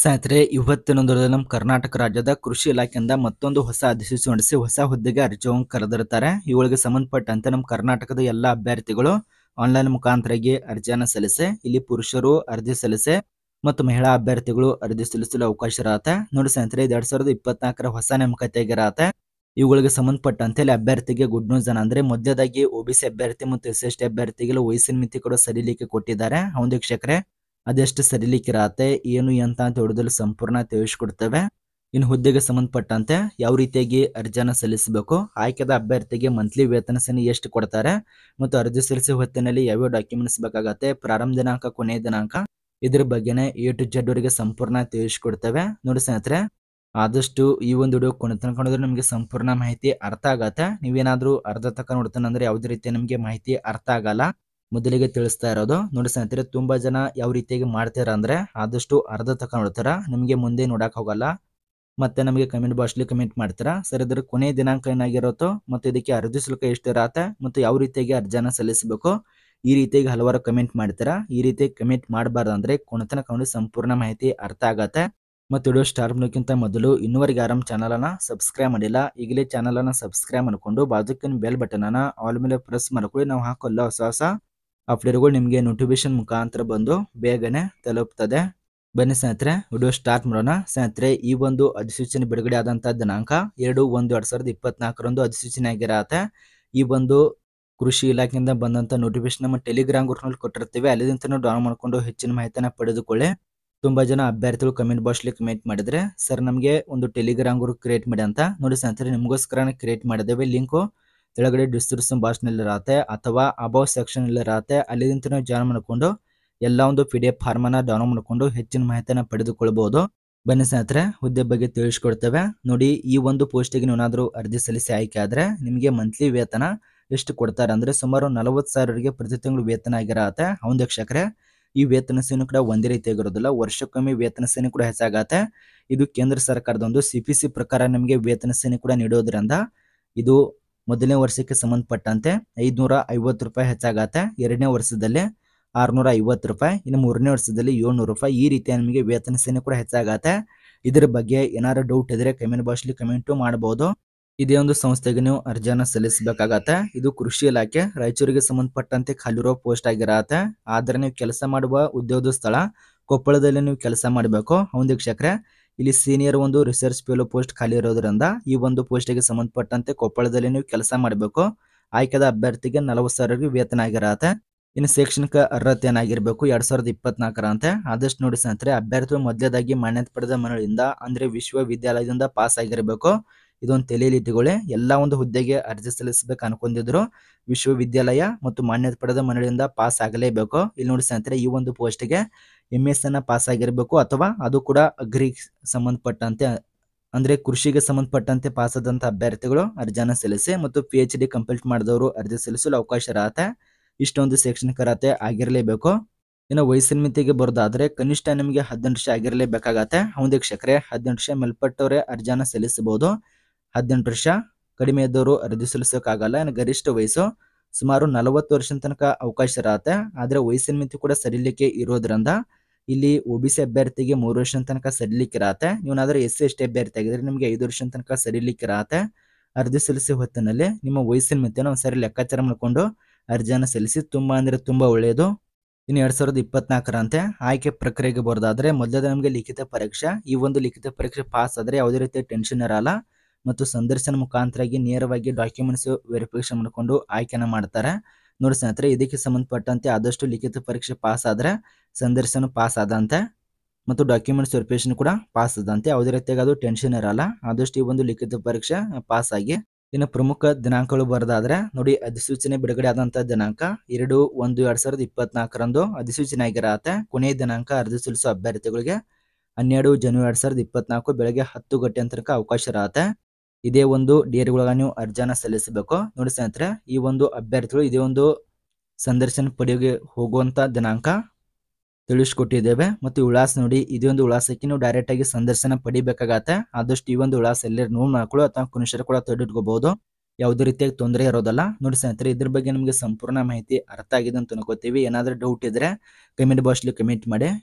ಸ್ನೇಹಿತರೆ ಇವತ್ತಿನೊಂದರಲ್ಲಿ ನಮ್ಮ ಕರ್ನಾಟಕ ರಾಜ್ಯದ ಕೃಷಿ ಇಲಾಖೆಯಿಂದ ಮತ್ತೊಂದು ಹೊಸ ಅಧಿಸೂಚನೆ ಹೊಡಿಸಿ ಹೊಸ ಹುದ್ದೆಗೆ ಅರ್ಜಿಯನ್ನು ಕರೆದಿರ್ತಾರೆ ಇವುಗಳಿಗೆ ಸಂಬಂಧಪಟ್ಟಂತೆ ನಮ್ಮ ಕರ್ನಾಟಕದ ಎಲ್ಲ ಅಭ್ಯರ್ಥಿಗಳು ಆನ್ಲೈನ್ ಮುಖಾಂತರಗೆ ಅರ್ಜಿಯನ್ನು ಸಲ್ಲಿಸಿ ಇಲ್ಲಿ ಪುರುಷರು ಅರ್ಜಿ ಸಲ್ಲಿಸಿ ಮತ್ತು ಮಹಿಳಾ ಅಭ್ಯರ್ಥಿಗಳು ಅರ್ಜಿ ಸಲ್ಲಿಸಲು ಅವಕಾಶ ಇರತ್ತೆ ನೋಡಿ ಸ್ನೇಹಿತರೆ ಎರಡ್ ಸಾವಿರದ ಇಪ್ಪತ್ನಾಲ್ಕರ ಹೊಸ ನೇಮಕಾತಿಯಾಗಿರತ್ತೆ ಇವುಗಳಿಗೆ ಸಂಬಂಧಪಟ್ಟಂತೆ ಇಲ್ಲಿ ಅಭ್ಯರ್ಥಿಗೆ ಗುಡ್ ನ್ಯೂಸ್ ಅಂದ್ರೆ ಮದ್ಯದಾಗಿ ಒಬಿಸಿ ಅಭ್ಯರ್ಥಿ ಮತ್ತು ಎಸ್ ಎಸ್ ಟಿ ಅಭ್ಯರ್ಥಿಗಳು ವಯಸ್ಸಿನ ಮಿತಿ ಕೂಡ ಸರಿಲಿಕ್ಕೆ ಕೊಟ್ಟಿದ್ದಾರೆ ಹೌದು ವೀಕ್ಷಕರೇ ಅದೆಷ್ಟು ಇರತ್ತೆ ಏನು ಅಂತ ಹೊಡೆದಲ್ಲಿ ಸಂಪೂರ್ಣ ತಿಳಿಸ್ಕೊಡ್ತೇವೆ ಇನ್ನು ಹುದ್ದೆಗೆ ಸಂಬಂಧಪಟ್ಟಂತೆ ಯಾವ ರೀತಿಯಾಗಿ ಅರ್ಜಿಯನ್ನು ಸಲ್ಲಿಸಬೇಕು ಆಯ್ಕೆದ ಅಭ್ಯರ್ಥಿಗೆ ಮಂತ್ಲಿ ವೇತನ ಸನಿ ಎಷ್ಟು ಕೊಡ್ತಾರೆ ಮತ್ತು ಅರ್ಜಿ ಸಲ್ಲಿಸುವ ಹೊತ್ತಿನಲ್ಲಿ ಯಾವ್ಯಾವ ಡಾಕ್ಯುಮೆಂಟ್ಸ್ ಬೇಕಾಗತ್ತೆ ಪ್ರಾರಂಭ ದಿನಾಂಕ ಕೊನೆಯ ದಿನಾಂಕ ಇದ್ರ ಬಗ್ಗೆನೇ ಎ ಟು ಜೆಡ್ ಅವರಿಗೆ ಸಂಪೂರ್ಣ ತಿಳಿಸ್ಕೊಡ್ತೇವೆ ನೋಡಿ ಸ್ನೇಹಿತರೆ ಆದಷ್ಟು ಈ ಒಂದು ವಿಡಿಯೋ ಕೊನೆ ತನಕ ನಿಮಗೆ ಸಂಪೂರ್ಣ ಮಾಹಿತಿ ಅರ್ಥ ಆಗತ್ತೆ ನೀವೇನಾದರೂ ಅರ್ಧ ತನಕ ನೋಡ್ತಾನಂದ್ರೆ ಅಂದರೆ ಯಾವುದೇ ರೀತಿ ನಿಮಗೆ ಮಾಹಿತಿ ಅರ್ಥ ಆಗಲ್ಲ ಮೊದಲಿಗೆ ತಿಳಿಸ್ತಾ ಇರೋದು ನೋಡಿ ಸ್ನೇಹಿತರೆ ತುಂಬಾ ಜನ ಯಾವ ರೀತಿಯಾಗಿ ಮಾಡ್ತೀರ ಅಂದ್ರೆ ಆದಷ್ಟು ಅರ್ಧ ತಕ ನೋಡ್ತಾರ ನಿಮಗೆ ಮುಂದೆ ನೋಡಕ್ ಹೋಗಲ್ಲ ಮತ್ತೆ ನಮಗೆ ಕಮೆಂಟ್ ಬಾಕ್ಸ್ಲಿ ಕಮೆಂಟ್ ಮಾಡ್ತೀರಾ ಸರ್ ಇದ್ರ ಕೊನೆ ದಿನಾಂಕ ಏನಾಗಿರುತ್ತೋ ಮತ್ತು ಇದಕ್ಕೆ ಅರ್ಜಿ ಶುಲ್ಕ ಇರತ್ತೆ ಮತ್ತು ಯಾವ ರೀತಿಯಾಗಿ ಅರ್ಜಿನ ಸಲ್ಲಿಸಬೇಕು ಈ ರೀತಿಯಾಗಿ ಹಲವಾರು ಕಮೆಂಟ್ ಮಾಡ್ತೀರಾ ಈ ರೀತಿ ಕಮೆಂಟ್ ಮಾಡಬಾರ್ದು ಅಂದರೆ ಕೊನೆತನ ಕಂಡು ಸಂಪೂರ್ಣ ಮಾಹಿತಿ ಅರ್ಥ ಆಗತ್ತೆ ಮತ್ತು ಇಡೋ ಸ್ಟಾರ್ಟ್ ಮಾಡೋಕ್ಕಿಂತ ಮೊದಲು ಇನ್ನುವರೆಗೆ ಆರಾಮ್ ಚಾನಲನ್ನು ಸಬ್ಸ್ಕ್ರೈಬ್ ಮಾಡಿಲ್ಲ ಈಗಲೇ ಚಾನಲನ್ನು ಸಬ್ಸ್ಕ್ರೈಬ್ ಮಾಡಿಕೊಂಡು ಬಾಜುಕಿನ ಬೆಲ್ ಬಟನನ್ನು ಆಲ್ ಮೇಲೆ ಪ್ರೆಸ್ ಮಾಡ್ಕೊಳ್ಳಿ ನಾವು ಹಾಕೋಲ್ಲ ಹೊಸ ಹೊಸ ಅಪ್ಡೇಟ್ಗಳು ನಿಮಗೆ ನೋಟಿಫಿಕೇಶನ್ ಮುಖಾಂತರ ಬಂದು ಬೇಗನೆ ತಲುಪ್ತದೆ ಬನ್ನಿ ಸ್ನೇಹಿತರೆ ವಿಡಿಯೋ ಸ್ಟಾರ್ಟ್ ಮಾಡೋಣ ಸ್ನೇಹಿತರೆ ಈ ಒಂದು ಅಧಿಸೂಚನೆ ಬಿಡುಗಡೆ ಆದಂತಹ ದಿನಾಂಕ ಎರಡು ಒಂದು ಎರಡ್ ಸಾವಿರದ ಇಪ್ಪತ್ನಾಲ್ಕರಂದು ಅಧಿಸೂಚನೆ ಆಗಿರತ್ತೆ ಈ ಒಂದು ಕೃಷಿ ಇಲಾಖೆಯಿಂದ ಬಂದಂತ ನೋಟಿಫಿಕೇಶನ್ ನಮ್ಮ ಟೆಲಿಗ್ರಾಮ್ ಗ್ರೂಪ್ನಲ್ಲಿ ಕೊಟ್ಟಿರ್ತೀವಿ ಅಲ್ಲಿಂದ ಡೌನ್ ಮಾಡಿಕೊಂಡು ಹೆಚ್ಚಿನ ಮಾಹಿತಿನ ಪಡೆದುಕೊಳ್ಳಿ ತುಂಬಾ ಜನ ಅಭ್ಯರ್ಥಿಗಳು ಕಮೆಂಟ್ ಬಾಕ್ಸ್ಲಿ ಕಮೆಂಟ್ ಮಾಡಿದ್ರೆ ಸರ್ ನಮಗೆ ಒಂದು ಟೆಲಿಗ್ರಾಮ್ ಗ್ರೂಪ್ ಕ್ರಿಯೇಟ್ ಮಾಡಿ ಅಂತ ನೋಡಿ ಸ್ನೇಹಿತರೆ ನಿಮಗೋಸ್ಕರ ಕ್ರಿಯೇಟ್ ಮಾಡಿದ್ದೇವೆ ಲಿಂಕ್ ಕೆಳಗಡೆ ಡಿಸ್ಕ್ರಿಪ್ಷನ್ ನಲ್ಲಿ ಇರತ್ತೆ ಅಥವಾ ಸೆಕ್ಷನ್ ಸೆಕ್ಷನ್ ಇರತ್ತೆ ಅಲ್ಲಿಂದ ನೀವು ಜಾಯ್ನ್ ಮಾಡಿಕೊಂಡು ಎಲ್ಲ ಒಂದು ಪಿ ಡಿ ಎಫ್ ಫಾರ್ಮನ್ನು ಡೌನ್ಲೋಡ್ ಮಾಡಿಕೊಂಡು ಹೆಚ್ಚಿನ ಮಾಹಿತಿಯನ್ನ ಪಡೆದುಕೊಳ್ಬೋದು ಬನ್ನಿ ಸ್ನೇಹಿತರೆ ಹುದ್ದೆ ಬಗ್ಗೆ ತಿಳಿಸ್ಕೊಡ್ತೇವೆ ನೋಡಿ ಈ ಒಂದು ಪೋಸ್ಟಿಗೆ ನೀವು ಅರ್ಜಿ ಸಲ್ಲಿಸಿ ಆಯ್ಕೆ ಆದರೆ ನಿಮಗೆ ಮಂತ್ಲಿ ವೇತನ ಎಷ್ಟು ಕೊಡ್ತಾರೆ ಅಂದರೆ ಸುಮಾರು ನಲವತ್ತು ಸಾವಿರವರೆಗೆ ಪ್ರತಿ ತಿಂಗಳು ವೇತನ ಆಗಿರತ್ತೆ ಒಂದು ಯಕ್ಷಕರೆ ಈ ವೇತನ ಸೇನೆ ಕೂಡ ಒಂದೇ ರೀತಿಯಾಗಿರೋದಿಲ್ಲ ವರ್ಷಕ್ಕೊಮ್ಮೆ ವೇತನ ಸೇನೆ ಕೂಡ ಹೆಚ್ಚಾಗತ್ತೆ ಇದು ಕೇಂದ್ರ ಸರ್ಕಾರದ ಒಂದು ಸಿ ಪಿ ಸಿ ಪ್ರಕಾರ ನಿಮಗೆ ವೇತನ ಸೇನೆ ಕೂಡ ನೀಡೋದ್ರಿಂದ ಇದು ಮೊದಲನೇ ವರ್ಷಕ್ಕೆ ಸಂಬಂಧಪಟ್ಟಂತೆ ಐದುನೂರ ಐವತ್ತು ರೂಪಾಯಿ ಹೆಚ್ಚಾಗತ್ತೆ ಎರಡನೇ ವರ್ಷದಲ್ಲಿ ಆರುನೂರ ಐವತ್ತು ರೂಪಾಯಿ ಇನ್ನು ಮೂರನೇ ವರ್ಷದಲ್ಲಿ ಏಳ್ನೂರು ರೂಪಾಯಿ ಈ ರೀತಿಯ ನಿಮಗೆ ವೇತನ ಸೇನೆ ಕೂಡ ಹೆಚ್ಚಾಗತ್ತೆ ಇದರ ಬಗ್ಗೆ ಏನಾದ್ರು ಡೌಟ್ ಇದ್ರೆ ಕಮೆಂಟ್ ಬಾಕ್ಸ್ಲಿ ಕಮೆಂಟು ಮಾಡಬಹುದು ಇದೇ ಒಂದು ಸಂಸ್ಥೆಗೆ ನೀವು ಅರ್ಜಿಯನ್ನು ಸಲ್ಲಿಸಬೇಕಾಗತ್ತೆ ಇದು ಕೃಷಿ ಇಲಾಖೆ ರಾಯಚೂರಿಗೆ ಸಂಬಂಧಪಟ್ಟಂತೆ ಖಾಲಿರೋ ಪೋಸ್ಟ್ ಆಗಿರತ್ತೆ ಆದ್ರೆ ನೀವು ಕೆಲಸ ಮಾಡುವ ಉದ್ಯೋಗದ ಸ್ಥಳ ಕೊಪ್ಪಳದಲ್ಲಿ ನೀವು ಕೆಲಸ ಮಾಡಬೇಕು ಒಂದು ವೀಕ್ಷಕರೇ ಇಲ್ಲಿ ಸೀನಿಯರ್ ಒಂದು ರಿಸರ್ಚ್ ಫೆಲೋ ಪೋಸ್ಟ್ ಖಾಲಿ ಇರೋದ್ರಿಂದ ಈ ಒಂದು ಗೆ ಸಂಬಂಧಪಟ್ಟಂತೆ ಕೊಪ್ಪಳದಲ್ಲಿ ನೀವು ಕೆಲಸ ಮಾಡಬೇಕು ಆಯ್ಕೆದ ಅಭ್ಯರ್ಥಿಗೆ ನಲವತ್ತು ಸಾವಿರ ವೇತನ ಆಗಿರತ್ತೆ ಇನ್ನು ಶೈಕ್ಷಣಿಕ ಅರ್ಹತೆ ಏನಾಗಿರಬೇಕು ಎರಡ್ ಸಾವಿರದ ಇಪ್ಪತ್ನಾಲ್ಕರ ಅಂತೆ ಆದಷ್ಟು ನೋಡಿ ಸ್ನೇಹಿತರೆ ಅಭ್ಯರ್ಥಿಗಳು ಮೊದಲೇದಾಗಿ ಮಾನ್ಯತೆ ಪಡೆದ ಮನೆಯಿಂದ ಅಂದ್ರೆ ವಿಶ್ವವಿದ್ಯಾಲಯದಿಂದ ಪಾಸ್ ಆಗಿರಬೇಕು ಇದೊಂದು ತಲೆಯಲ್ಲಿ ಇಟ್ಟುಕೊಳ್ಳಿ ಎಲ್ಲ ಒಂದು ಹುದ್ದೆಗೆ ಅರ್ಜಿ ಸಲ್ಲಿಸಬೇಕು ಅನ್ಕೊಂಡಿದ್ರು ವಿಶ್ವವಿದ್ಯಾಲಯ ಮತ್ತು ಮಾನ್ಯತೆ ಪಡೆದ ಮನೆಯಿಂದ ಪಾಸ್ ಆಗಲೇಬೇಕು ಇಲ್ಲಿ ನೋಡಿ ಸ್ನೇಹಿತರೆ ಈ ಒಂದು ಪೋಸ್ಟ್ಗೆ ಎಮ್ ಎಸ್ ಅನ್ನ ಪಾಸ್ ಆಗಿರಬೇಕು ಅಥವಾ ಅದು ಕೂಡ ಅಗ್ರಿ ಸಂಬಂಧಪಟ್ಟಂತೆ ಅಂದ್ರೆ ಕೃಷಿಗೆ ಸಂಬಂಧಪಟ್ಟಂತೆ ಪಾಸ್ ಆದಂತ ಅಭ್ಯರ್ಥಿಗಳು ಅರ್ಜಿಯನ್ನ ಸಲ್ಲಿಸಿ ಮತ್ತು ಪಿ ಎಚ್ ಡಿ ಕಂಪ್ಲೀಟ್ ಮಾಡಿದವರು ಅರ್ಜಿ ಸಲ್ಲಿಸಲು ಅವಕಾಶ ಇರತ್ತೆ ಇಷ್ಟೊಂದು ಶೈಕ್ಷಣಿಕ ರಾತೆ ಆಗಿರಲೇಬೇಕು ಇನ್ನು ವಯಸ್ಸಿನ ಮಿತಿಗೆ ಬರೋದಾದ್ರೆ ಕನಿಷ್ಠ ನಿಮಗೆ ಹದಿನೆಂಟು ವರ್ಷ ಆಗಿರಲೇಬೇಕಾಗತ್ತೆ ಒಂದು ವೀಕ್ಷಕರೇ ಹದಿನೆಂಟು ವರ್ಷ ಮೇಲ್ಪಟ್ಟವರೇ ಅರ್ಜಿಯನ್ನು ಸಲ್ಲಿಸಬಹುದು ಹದಿನೆಂಟು ವರ್ಷ ಕಡಿಮೆ ಇದ್ದವರು ಅರ್ಜಿ ಸಲ್ಲಿಸೋಕ್ಕಾಗಲ್ಲ ಏನು ಗರಿಷ್ಠ ವಯಸ್ಸು ಸುಮಾರು ನಲವತ್ತು ವರ್ಷದ ತನಕ ಅವಕಾಶ ಇರತ್ತೆ ಆದರೆ ವಯಸ್ಸಿನ ಮಿತಿ ಕೂಡ ಸರಿಲಿಕ್ಕೆ ಇರೋದ್ರಿಂದ ಇಲ್ಲಿ ಒ ಬಿ ಸಿ ಅಭ್ಯರ್ಥಿಗೆ ಮೂರು ವರ್ಷದ ತನಕ ಸರಿಲಿಕ್ಕೆ ಇರತ್ತೆ ನೀವನಾದರೂ ಎಸ್ ಸಿ ಎಸ್ ಅಭ್ಯರ್ಥಿ ಆಗಿದ್ರೆ ನಿಮಗೆ ಐದು ವರ್ಷದ ತನಕ ಸರಿಲಿಕ್ಕೆ ಇರತ್ತೆ ಅರ್ಜಿ ಸಲ್ಲಿಸಿ ಹೊತ್ತಿನಲ್ಲಿ ನಿಮ್ಮ ವಯಸ್ಸಿನ ಮಿತಿಯನ್ನು ಸರಿ ಲೆಕ್ಕಾಚಾರ ಮಾಡಿಕೊಂಡು ಅರ್ಜಿಯನ್ನು ಸಲ್ಲಿಸಿ ತುಂಬ ಅಂದರೆ ತುಂಬ ಒಳ್ಳೆಯದು ಇನ್ನು ಎರಡು ಸಾವಿರದ ಇಪ್ಪತ್ನಾಲ್ಕರಂತೆ ಆಯ್ಕೆ ಪ್ರಕ್ರಿಯೆಗೆ ಬರೋದಾದರೆ ಮೊದಲೇ ನಮಗೆ ಲಿಖಿತ ಪರೀಕ್ಷೆ ಈ ಒಂದು ಲಿಖಿತ ಪರೀಕ್ಷೆ ಪಾಸ್ ಆದರೆ ಯಾವುದೇ ರೀತಿಯ ಟೆನ್ಷನ್ ಇರಲ್ಲ ಮತ್ತು ಸಂದರ್ಶನ ಮುಖಾಂತರಾಗಿ ನೇರವಾಗಿ ಡಾಕ್ಯುಮೆಂಟ್ಸ್ ವೆರಿಫಿಕೇಶನ್ ಮಾಡಿಕೊಂಡು ಆಯ್ಕೆನ ಮಾಡ್ತಾರೆ ನೋಡಿ ಸ್ನೇಹಿತರೆ ಇದಕ್ಕೆ ಸಂಬಂಧಪಟ್ಟಂತೆ ಆದಷ್ಟು ಲಿಖಿತ ಪರೀಕ್ಷೆ ಪಾಸ್ ಆದರೆ ಸಂದರ್ಶನ ಪಾಸ್ ಆದಂತೆ ಮತ್ತು ಡಾಕ್ಯುಮೆಂಟ್ಸ್ ವೆರಿಫಿಕೇಶನ್ ಕೂಡ ಪಾಸ್ ಆದಂತೆ ಯಾವುದೇ ರೀತಿಯಾಗಿ ಅದು ಟೆನ್ಷನ್ ಇರಲ್ಲ ಆದಷ್ಟು ಈ ಒಂದು ಲಿಖಿತ ಪರೀಕ್ಷೆ ಪಾಸ್ ಆಗಿ ಇನ್ನು ಪ್ರಮುಖ ದಿನಾಂಕಗಳು ಬರೋದಾದ್ರೆ ನೋಡಿ ಅಧಿಸೂಚನೆ ಬಿಡುಗಡೆ ಆದಂಥ ದಿನಾಂಕ ಎರಡು ಒಂದು ಎರಡು ಸಾವಿರದ ಇಪ್ಪತ್ನಾಲ್ಕರಂದು ಅಧಿಸೂಚನೆ ಆಗಿರತ್ತೆ ಕೊನೆಯ ದಿನಾಂಕ ಅರ್ಜಿ ಸಲ್ಲಿಸುವ ಅಭ್ಯರ್ಥಿಗಳಿಗೆ ಹನ್ನೆರಡು ಜನವರಿ ಎರಡು ಸಾವಿರದ ಇಪ್ಪತ್ನಾಲ್ಕು ಬೆಳಗ್ಗೆ ಹತ್ತು ಗಂಟೆ ತನಕ ಅವಕಾಶ ಇರತ್ತೆ ಇದೇ ಒಂದು ಡೇರಿ ಒಳಗ ನೀವು ಅರ್ಜಿನ ಸಲ್ಲಿಸಬೇಕು ನೋಡಿ ಸ್ನೇಹಿತರೆ ಈ ಒಂದು ಅಭ್ಯರ್ಥಿಗಳು ಇದೇ ಒಂದು ಸಂದರ್ಶನ ಪಡೆಯೋಗೆ ಹೋಗುವಂತ ದಿನಾಂಕ ತಿಳಿಸ್ಕೊಟ್ಟಿದ್ದೇವೆ ಮತ್ತು ವಿಳಾಸ ನೋಡಿ ಇದೇ ಒಂದು ವಿಳಾಸಕ್ಕೆ ನೀವು ಡೈರೆಕ್ಟ್ ಆಗಿ ಸಂದರ್ಶನ ಪಡಿಬೇಕಾಗತ್ತೆ ಆದಷ್ಟು ಈ ಒಂದು ವಿಳಾಸ ಎಲ್ಲರೂ ನೋಡ್ ಮಾಡ್ಕೊಳ್ಳೋ ಅಥವಾ ಕುನುಷರು ಕೂಡ ತಡೆಟ್ಕೋಬಹುದು ಯಾವುದೇ ರೀತಿಯಾಗಿ ತೊಂದರೆ ಇರೋದಲ್ಲ ನೋಡಿ ಸ್ನೇಹಿತರೆ ಇದ್ರ ಬಗ್ಗೆ ನಮಗೆ ಸಂಪೂರ್ಣ ಮಾಹಿತಿ ಅರ್ಥ ಆಗಿದೆ ಅಂತ ಅನ್ಕೋತೀವಿ ಏನಾದ್ರೂ ಡೌಟ್ ಇದ್ರೆ ಕಮೆಂಟ್ ಬಾಕ್ಸ್ಲಿ ಕಮೆಂಟ್ ಮಾಡಿ